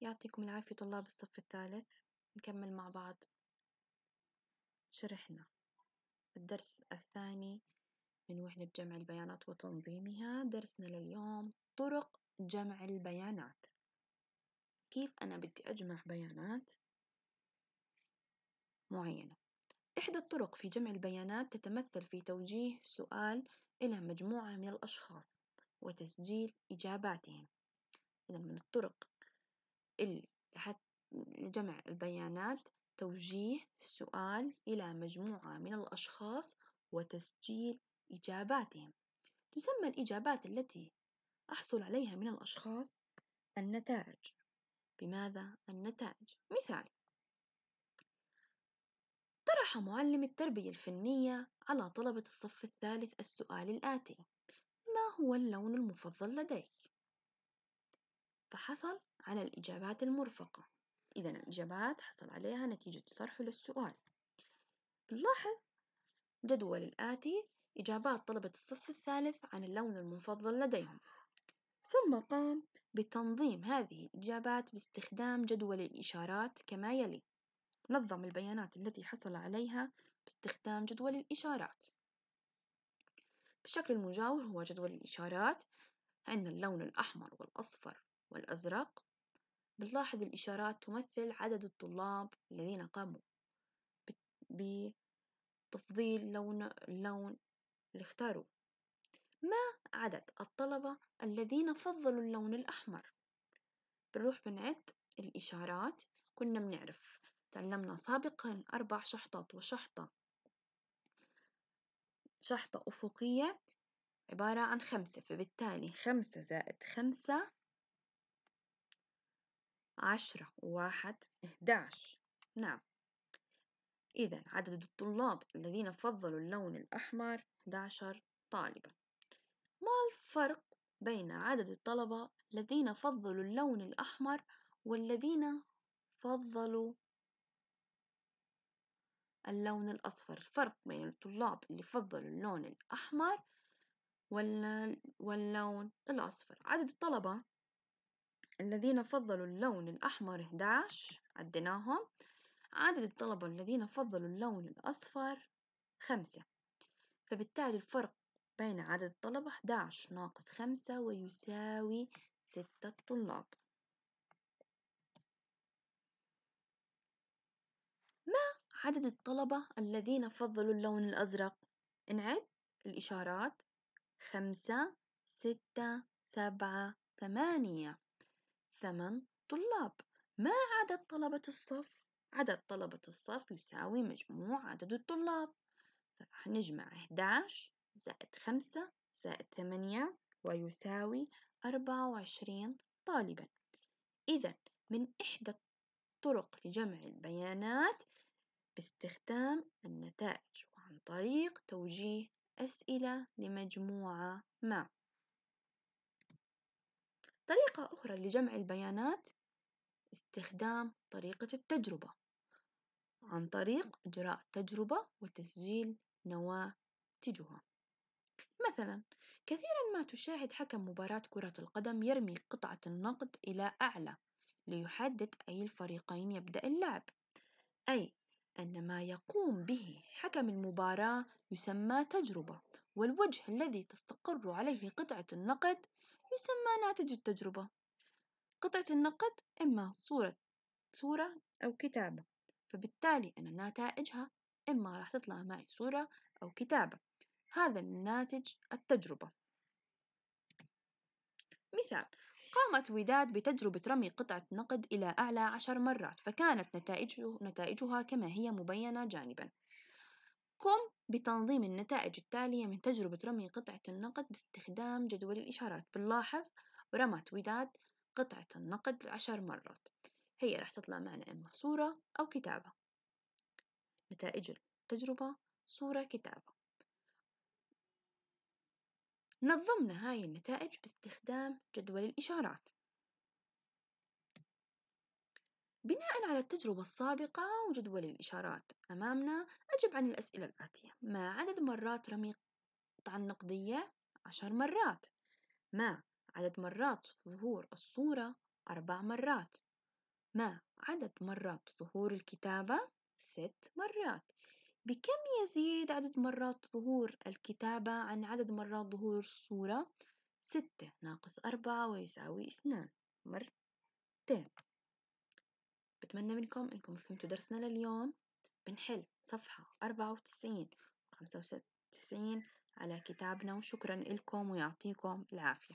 يعطيكم العافية طلاب الصف الثالث، نكمل مع بعض شرحنا الدرس الثاني من وحدة جمع البيانات وتنظيمها، درسنا لليوم طرق جمع البيانات، كيف أنا بدي أجمع بيانات معينة، إحدى الطرق في جمع البيانات تتمثل في توجيه سؤال إلى مجموعة من الأشخاص وتسجيل إجاباتهم، إذا من الطرق ال لجمع البيانات توجيه السؤال إلى مجموعة من الأشخاص وتسجيل إجاباتهم تسمى الإجابات التي أحصل عليها من الأشخاص النتائج بماذا النتائج مثال طرح معلم التربية الفنية على طلبة الصف الثالث السؤال الآتي ما هو اللون المفضل لديك؟ فحصل على الإجابات المرفقة إذا الإجابات حصل عليها نتيجة طرحه للسؤال بنلاحظ جدول الآتي إجابات طلبة الصف الثالث عن اللون المفضل لديهم ثم قام بتنظيم هذه الإجابات باستخدام جدول الإشارات كما يلي نظم البيانات التي حصل عليها باستخدام جدول الإشارات بشكل المجاور هو جدول الإشارات عندنا اللون الأحمر والأصفر والأزرق بنلاحظ الإشارات تمثل عدد الطلاب الذين قاموا بتفضيل لون اللون اللي اختاروه ما عدد الطلبة الذين فضلوا اللون الأحمر بنروح بنعد الإشارات كنا بنعرف تعلمنا سابقا أربع شحطات وشحطة شحطة أفقية عبارة عن خمسة فبالتالي خمسة زائد خمسة عشرة واحد إحداش نعم إذا عدد الطلاب الذين فضلوا اللون الأحمر عشر طالبًا ما الفرق بين عدد الطلبة الذين فضلوا اللون الأحمر والذين فضلوا اللون الأصفر الفرق بين الطلاب اللي فضلوا اللون الأحمر واللون الأصفر عدد الطلبة الذين فضلوا اللون الأحمر 11 عديناهم عدد الطلبة الذين فضلوا اللون الأصفر خمسة فبالتالي الفرق بين عدد الطلبة 11 ناقص خمسة ويساوي ستة طلاب ما عدد الطلبة الذين فضلوا اللون الأزرق؟ نعد الإشارات خمسة ستة سبعة ثمانية. ثمن طلاب ما عدد طلبة الصف؟ عدد طلبة الصف يساوي مجموع عدد الطلاب فراح نجمع 11 زائد خمسة زائد ثمانية ويساوي أربعة وعشرين طالبا إذا من إحدى الطرق لجمع البيانات باستخدام النتائج وعن طريق توجيه أسئلة لمجموعة ما. طريقة أخرى لجمع البيانات استخدام طريقة التجربة عن طريق إجراء تجربة وتسجيل نواتجها مثلا كثيرا ما تشاهد حكم مباراة كرة القدم يرمي قطعة النقد إلى أعلى ليحدد أي الفريقين يبدأ اللعب أي أن ما يقوم به حكم المباراة يسمى تجربة والوجه الذي تستقر عليه قطعة النقد. يسمى ناتج التجربة قطعة النقد إما صورة صورة أو كتابة فبالتالي أنا نتائجها إما راح تطلع معي صورة أو كتابة هذا الناتج التجربة مثال قامت وداد بتجربة رمي قطعة نقد إلى أعلى عشر مرات فكانت نتائجه نتائجها كما هي مبينة جانبا قم بتنظيم النتائج التالية من تجربة رمي قطعة النقد باستخدام جدول الإشارات بنلاحظ رمت وداد قطعة النقد عشر مرات هي راح تطلع معنا إما صورة أو كتابة نتائج التجربة صورة كتابة نظمنا هاي النتائج باستخدام جدول الإشارات. على التجربة السابقة وجدول الإشارات أمامنا أجب عن الأسئلة الآتية ما عدد مرات رمي القطعة النقدية؟ عشر مرات ما عدد مرات ظهور الصورة؟ أربع مرات ما عدد مرات ظهور الكتابة؟ ست مرات بكم يزيد عدد مرات ظهور الكتابة عن عدد مرات ظهور الصورة؟ ستة ناقص أربعة ويساوي اثنان مرتين. بتمنى منكم انكم فهمتوا درسنا لليوم بنحل صفحة 94 و 95 على كتابنا وشكرا لكم ويعطيكم العافية